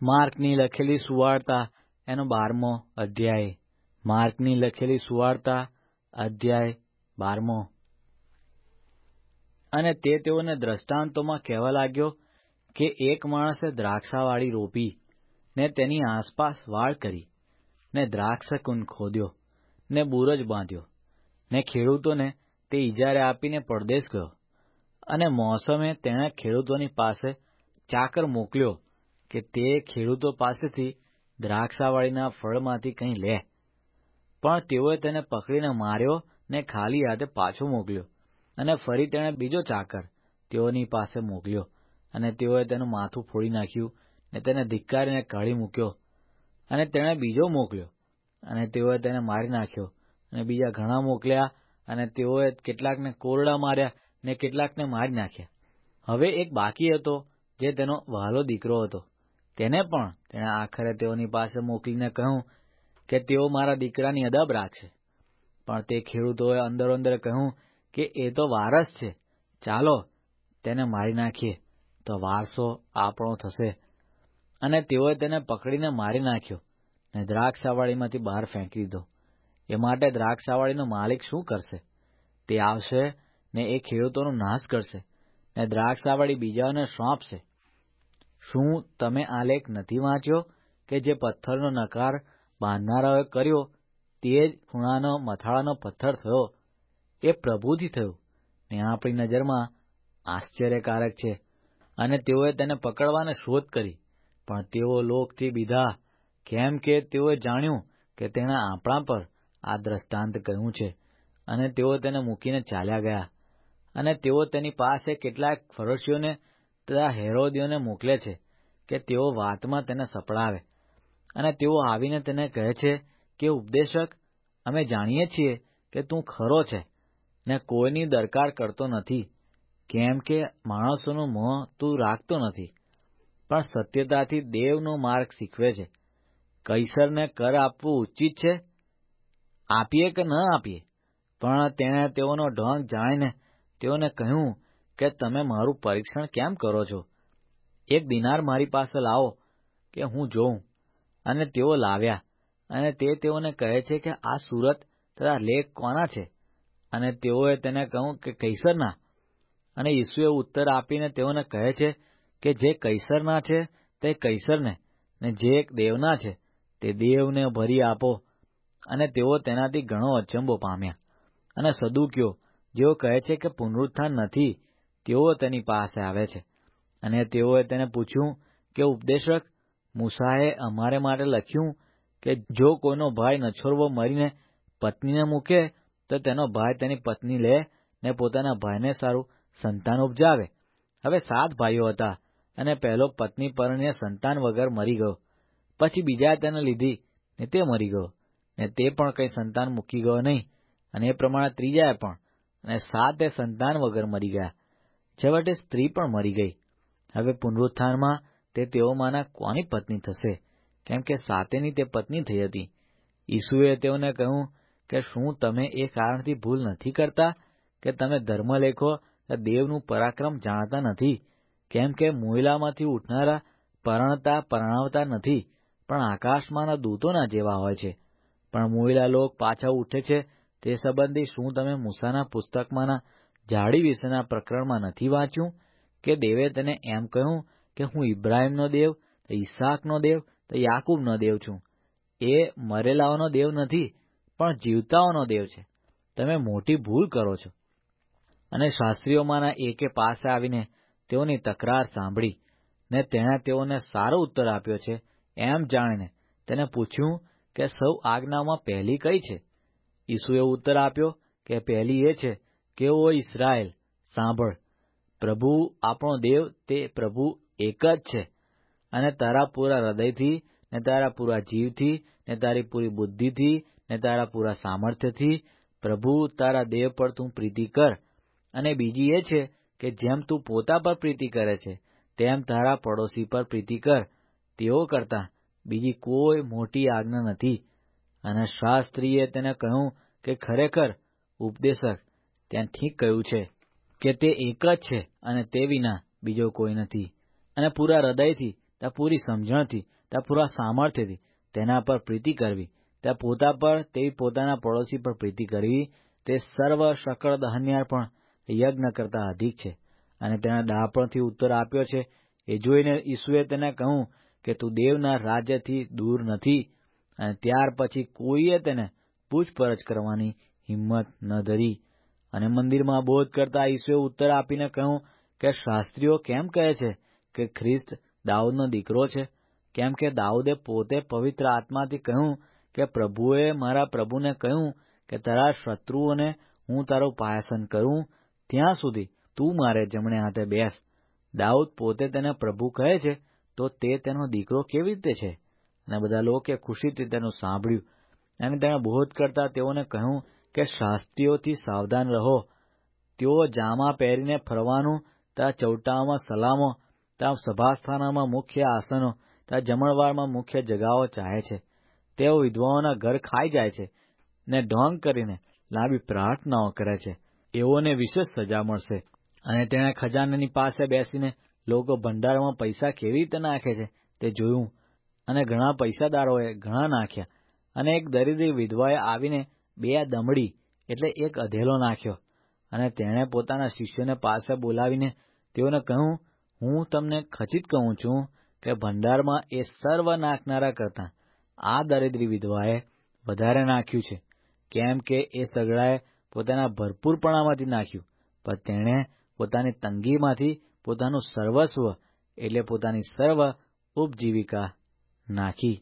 માર્કની લખેલી સુવાર્તા એનો બારમો અધ્યાય માર્કની લખેલી સુવાર્તા અધ્યાય બારમો અને તે તેઓને દ્રષ્ટાંતોમાં કહેવા લાગ્યો કે એક માણસે દ્રાક્ષાવાળી રોપી ને તેની આસપાસ વાળ કરી ને દ્રાક્ષકુંડ ખોદ્યો ને બુરજ બાંધ્યો ને ખેડૂતોને તે ઇજારે આપીને પરદેશ ગયો અને મોસમે તેણે ખેડૂતોની પાસે ચાકર મોકલ્યો કે તે ખેડૂતો પાસેથી દ્રાક્ષાવાળીના ફળમાંથી કંઈ લે પણ તેઓએ તેને પકડીને માર્યો ને ખાલી હાથે પાછો મોકલ્યો અને ફરી તેણે બીજો ચાકર તેઓની પાસે મોકલ્યો અને તેઓએ તેનું માથું ફોડી નાખ્યું ને તેને ધિક્કારીને કાઢી મૂક્યો અને તેણે બીજો મોકલ્યો અને તેઓએ તેને મારી નાખ્યો અને બીજા ઘણા મોકલ્યા અને તેઓએ કેટલાકને કોરડા માર્યા ને કેટલાકને મારી નાખ્યા હવે એક બાકી હતો જે તેનો વહાલો દીકરો હતો તેને પણ તેણે આખરે તેઓની પાસે મોકલીને કહ્યું કે તેઓ મારા દીકરાની અદબ રાખશે પણ તે ખેડૂતોએ અંદરોઅંદર કહ્યું કે એ તો વારસ છે ચાલો તેને મારી નાખીએ તો વારસો આપણો થશે અને તેઓએ તેને પકડીને મારી નાખ્યો ને દ્રાક્ષાવાળીમાંથી બહાર ફેંકી દીધો એ માટે દ્રાક્ષાવાળીનો માલિક શું કરશે તે આવશે ને એ ખેડૂતોનો નાશ કરશે ને દ્રાક્ષાવાળી બીજાઓને સોંપશે શું તમે આ લેખ નથી વાંચ્યો કે જે પથ્થરનો નકાર બાંધનારાઓએ કર્યો તે જ ખૂણાનો મથાળાનો પથ્થર થયો એ પ્રભુથી થયો ને આપણી નજરમાં આશ્ચર્યકારક છે અને તેઓએ તેને પકડવાને શોધ કરી પણ તેઓ લોકથી બીધા કેમ કે તેઓએ જાણ્યું કે તેણે આપણા પર આ દ્રષ્ટાંત કહ્યું છે અને તેઓ તેને મૂકીને ચાલ્યા ગયા અને તેઓ તેની પાસે કેટલાક ફરોશીઓને પિતા હેરોદીઓને મોકલે છે કે તેઓ વાતમાં તેને સપડાવે અને તેઓ આવીને તેને કહે છે કે ઉપદેશક અમે જાણીએ છીએ કે તું ખરો છે ને કોઈની દરકાર કરતો નથી કેમ કે માણસોનું મોં તું રાખતો નથી પણ સત્યતાથી દેવનો માર્ગ શીખવે છે કૈસરને કર આપવું ઉચિત છે આપીએ કે ન આપીએ પણ તેણે તેઓનો ઢોંગ જાણીને તેઓને કહ્યું કે તમે મારું પરીક્ષણ કેમ કરો છો એક દિનાર મારી પાસે લાવો કે હું જોઉં અને તેઓ લાવ્યા અને તે તેઓને કહે છે કે આ સુરત તથા લેખ કોના છે અને તેઓએ તેને કહ્યું કે કૈસરના અને ઈસુએ ઉત્તર આપીને તેઓને કહે છે કે જે કૈસરના છે તે કૈસરને ને જે એક દેવના છે તે દેવને ભરી આપો અને તેઓ તેનાથી ઘણો અચંબો પામ્યા અને સદુક્યો જેઓ કહે છે કે પુનરુત્થાન નથી તેઓ તેની પાસે આવે છે અને તેઓએ તેને પૂછ્યું કે ઉપદેશક મૂસાએ અમારે માટે લખ્યું કે જો કોઈનો ભાઈ નછોરવો મરીને પત્નીને મૂકે તો તેનો ભાઈ તેની પત્ની લે ને પોતાના ભાઈને સારું સંતાન ઉપજાવે હવે સાત ભાઈઓ હતા અને પહેલો પત્ની પરણીએ સંતાન વગર મરી ગયો પછી બીજા તેને લીધી ને તે મરી ગયો ને તે પણ કંઈ સંતાન મૂકી ગયો નહીં અને એ પ્રમાણે ત્રીજાએ પણ અને સાતે સંતાન વગર મરી ગયા છેવટે સ્ત્રી પણ મરી ગઈ હવે પુનરુત્થાનમાં તે તેઓમાંના કોની પત્ની થશે કેમ કે સાતેની તે પત્ની થઈ હતી ઈસુએ તેઓને કહ્યું કે શું તમે એ કારણથી ભૂલ નથી કરતા કે તમે ધર્મ લેખો કે દેવનું પરાક્રમ જાણતા નથી કેમ કે મોયલામાંથી ઉઠનારા પરણતા પરણાવતા નથી પણ આકાશમાંના દૂતોના જેવા હોય છે પણ મોયલા લોક પાછા ઉઠે છે તે સંબંધી શું તમે મૂસાના પુસ્તકમાંના જાડી વિશેના પ્રકરણમાં નથી વાંચ્યું કે દેવે તેને એમ કહ્યું કે હું ઇબ્રાહિમનો દેવ તો ઈસાકનો દેવ તો યાકૂબનો દેવ છું એ મરેલાઓનો દેવ નથી પણ જીવતાઓનો દેવ છે તમે મોટી ભૂલ કરો છો અને શાસ્ત્રીઓમાંના એકે પાસે આવીને તેઓની તકરાર સાંભળી ને તેણે તેઓને સારો ઉત્તર આપ્યો છે એમ જાણીને તેને પૂછ્યું કે સૌ આજ્ઞામાં પહેલી કઈ છે ઈસુએ ઉત્તર આપ્યો કે પહેલી એ છે કે ઓ ઇસરાયલ સાંભળ પ્રભુ આપણો દેવ તે પ્રભુ એક જ છે અને તારા પૂરા હૃદયથી ને તારા પૂરા જીવથી ને તારી પૂરી બુદ્ધિથી ને તારા પૂરા સામર્થ્યથી પ્રભુ તારા દેવ પર તું પ્રીતિ કર અને બીજી એ છે કે જેમ તું પોતા પર પ્રીતિ કરે છે તેમ તારા પડોશી પર પ્રીતિ કર તેઓ કરતા બીજી કોઈ મોટી આજ્ઞા નથી અને શાસ્ત્રીએ તેને કહ્યું કે ખરેખર ઉપદેશક ત્યાં ઠીક કહ્યું છે કે તે એક જ છે અને તે વિના બીજો કોઈ નથી અને પૂરા હૃદયથી ત્યાં પૂરી સમજણથી ત્યાં પૂરા સામર્થ્યથી તેના પર પ્રીતિ કરવી ત્યાં પોતા પર તેવી પોતાના પડોશી પર પ્રીતિ કરવી તે સર્વ સકળ દહન્યાર પણ યજ્ઞ કરતા અધિક છે અને તેના ડાપણથી ઉત્તર આપ્યો છે એ જોઈને ઈસુએ તેને કહ્યું કે તું દેવના રાજ્યથી દૂર નથી અને ત્યાર પછી કોઈએ તેને પૂછપરછ કરવાની હિંમત ન ધરી અને મંદિરમાં બોધ કરતા ઈસુએ ઉત્તર આપીને કહ્યું કે શાસ્ત્રીઓ કેમ કહે છે કે ખ્રિસ્ત દાઉદનો દીકરો છે કેમ કે દાઉદે પોતે પવિત્ર આત્માથી કહ્યું કે પ્રભુએ મારા પ્રભુને કહ્યું કે તારા શત્રુઓને હું તારું પાયાસન કરું ત્યાં સુધી તું મારે જમણે હાથે બેસ દાઉદ પોતે તેને પ્રભુ કહે છે તો તે તેનો દીકરો કેવી રીતે છે અને બધા લોકે ખુશીથી તેનું સાંભળ્યું અને તેણે બોધ કરતા તેઓને કહ્યું કે શાસ્ત્રીઓથી સાવધાન રહો તેઓ જામા પહેરીને ફરવાનું ત્યાં ચૌટાઓમાં સલામો ત્યાં સભાસ્થાનામાં મુખ્ય આસનો ત્યાં જમણવારમાં મુખ્ય જગાઓ ચાહે છે તેઓ વિધવાઓના ઘર ખાઈ જાય છે ને ઢોંગ કરીને લાંબી પ્રાર્થનાઓ કરે છે એઓને વિશેષ સજા મળશે અને તેણે ખજાનાની પાસે બેસીને લોકો ભંડારમાં પૈસા કેવી રીતે નાખે છે તે જોયું અને ઘણા પૈસાદારોએ ઘણા નાખ્યા અને એક દરિદ્રી વિધવાએ આવીને બે દમડી એટલે એક અધેલો નાખ્યો અને તેણે પોતાના શિષ્યોને પાસે બોલાવીને તેઓને કહ્યું હું તમને ખચિત કહું છું કે ભંડારમાં એ સર્વ નાખનારા કરતા આ દરિદ્રી વિધવાએ વધારે નાખ્યું છે કેમ કે એ સગડાએ પોતાના ભરપૂરપણામાંથી નાખ્યું પણ તેણે પોતાની તંગીમાંથી પોતાનું સર્વસ્વ એટલે પોતાની સર્વ ઉપજીવિકા નાખી